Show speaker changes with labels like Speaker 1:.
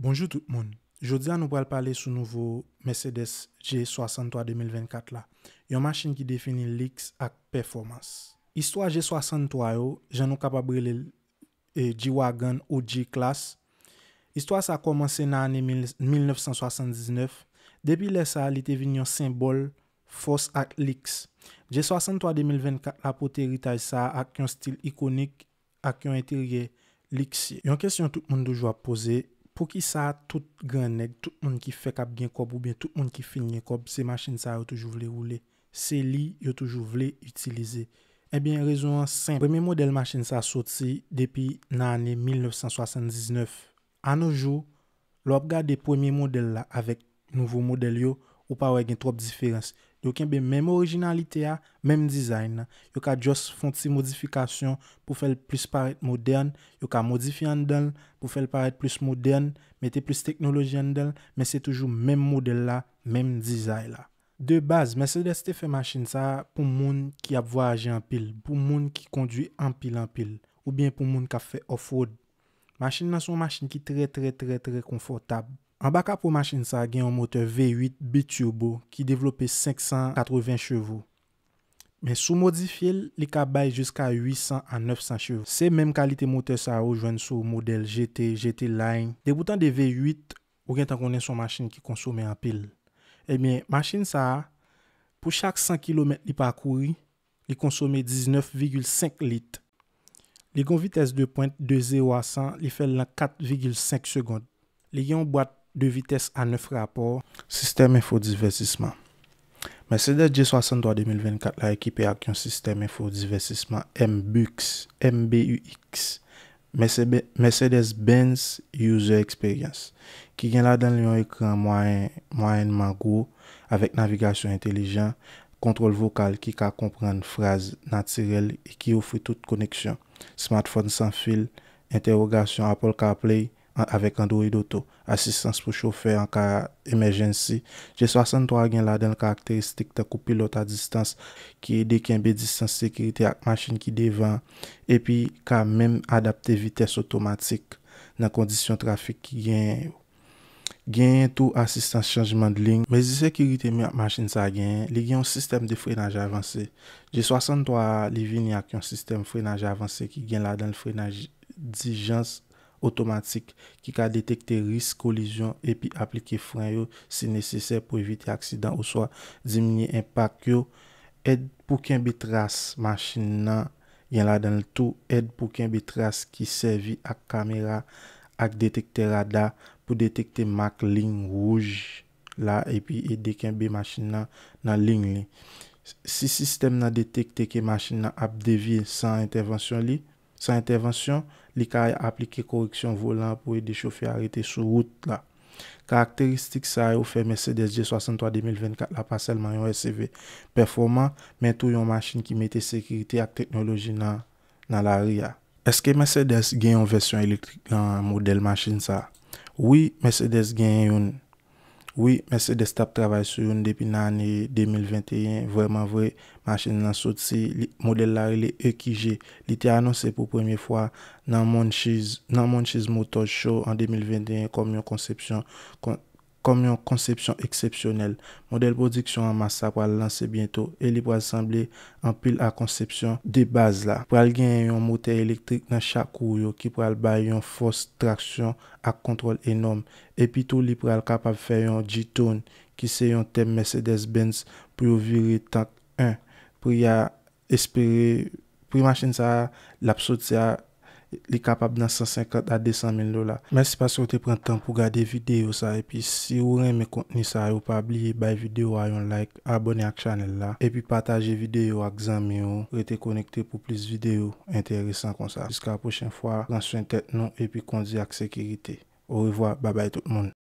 Speaker 1: Bonjou tout moun, jodi an nou pral pale sou nouvo Mercedes G63 2024 la. Yon machin ki defini liks ak performans. Histwa G63 yo, jan nou kapabre le e, G-Wagon ou G-Class. Histwa sa a komanse nan ane 1979. Depi le sa, li te vin yon sembol fos ak liks. G63 2024 la poteri taj sa ak yon stil ikonik ak yon etirye liksye. Yon kesyon tout moun doujwa posey. Kou ki sa tout gren neg, tout moun ki fe kap gen kob ou bien tout moun ki fin gen kob, se machin sa yo toujou vle roule. Se li yo toujou vle utilize. Ebyen eh rezonan 5. Premi model machin sa soti depi nan ane 1979. Ano jou, lop ga de premi model la avek nouvo model yo ou pa wè gen trop diferansi. Yo kenbe menm orijinalite ya, menm dizay na. Yo ka just fonti modifikasyon pou fèl plus paret modern, yo ka modifi an del pou fèl paret plus modern, mette plus teknoloji an del, men se toujou menm model la, menm dizay la. De baz, men se deste fè machin sa pou moun ki ap voyaje an pil, pou moun ki kondwi an pil an pil, ou bien pou moun ki ap fè off-road. Machin nan son machin ki tre tre tre tre konfortab. An baka pou machin sa gen yon motor V8 B-Turbo ki devlope 580 chevou. Men sou modifil, li ka bay jiska 800 a 900 chevou. Se men kalite motor sa ou jwen sou model GT, GT-Line, deboutan de V8 ou gen tan konen son machin ki konsome an pil. Emen, eh machin sa, pou chak 100 km li pakouri, li konsome 19,5 lit. Li gen vites de pointe 2.0 a 100, li fel lan 4,5 seconde. Li gen yon boate 2 vites an 9 rapor Sistem infodiversisman Mercedes G63 2024 la ekipe ak yon sistem infodiversisman MBUX M-B-U-X Mercedes Benz User Experience Ki gen la dan yon ekran mayen mango Avèk navigasyon intelijan Kontrol vokal ki ka kompran fraz natirel Ki oufri tout koneksyon Smartphone san fil Interrogasyon Apple CarPlay avèk Android Auto, asistans pou choufer an ka emerjensi. Jè 63 gen la den karakteristik ta koupi lot a distans ki deken be distans sekirite ak machin ki devan epi ka men adapte vites otomatik nan kondisyon trafik ki gen gen tou asistans chanjman di ling. Mèzi sekirite mi ak machin sa gen, li gen yon sistem de frenaj avansè. Jè 63 li vini ak yon sistem frenaj avansè ki gen la den frenaj di jans Otomatik ki ka detekte risk kolizyon epi aplike fran yo se neseser pou evite aksidan ou soa diminye impak yo. Ed pou kenbe tras machin nan, yon la dan l tou, ed pou kenbe tras ki servi ak kamera ak detekte rada pou detekte mak ling wouj la epi e dekenbe machin nan, nan ling li. Si sistem nan detekte ke machin nan ap devir san intervensyon li, san intervensyon, di ka a aplike koreksyon volan pou e di chofi a rete sou wout la. Karakteristik sa yo e fe Mercedes G63 2024 la pa selman yon SUV performant, men tou yon machin ki mete sekriti ak teknoloji nan l'aria. Eske Mercedes gen yon versyon elektrik nan model machin sa? Oui, Mercedes gen yon. Oui, mè se destap travay sou yon depi nan ane 2021, vwèman vwè, manchen nan sot si, li model la li e ki je, li te anonsè pou premye fwa nan mon chiz motoshow an 2021 kom yon konsepsyon kon... kom yon konsepsyon eksepsyonel. Model prodiksyon an massa pou al lanse bientou, e li pou asemble an pil a konsepsyon de baz la. Pou al gen yon motey elektrik nan chakou yo, ki pou al bay yon fos traksyon ak kontrol enom, e pi tou li pou al kapab fè yon G-Tone, ki se yon tem Mercedes-Benz pou yon viri tank 1, pou yon espere, pou yon machin sa la psot se a, Il est capable 150 à 200 000 dollars. Merci parce que tu prends le temps pour regarder les ça Et puis, si vous aimez mes ça contenus, tu n'as pas oublié vidéo, like abonnez à la chaîne. Et puis, partagez vidéo vidéo avec amis. Pour connecté pour plus de vidéos intéressantes comme ça. Jusqu'à la prochaine fois, prenez soin tête tête et conduisez avec sécurité. Au revoir. Bye bye tout le monde.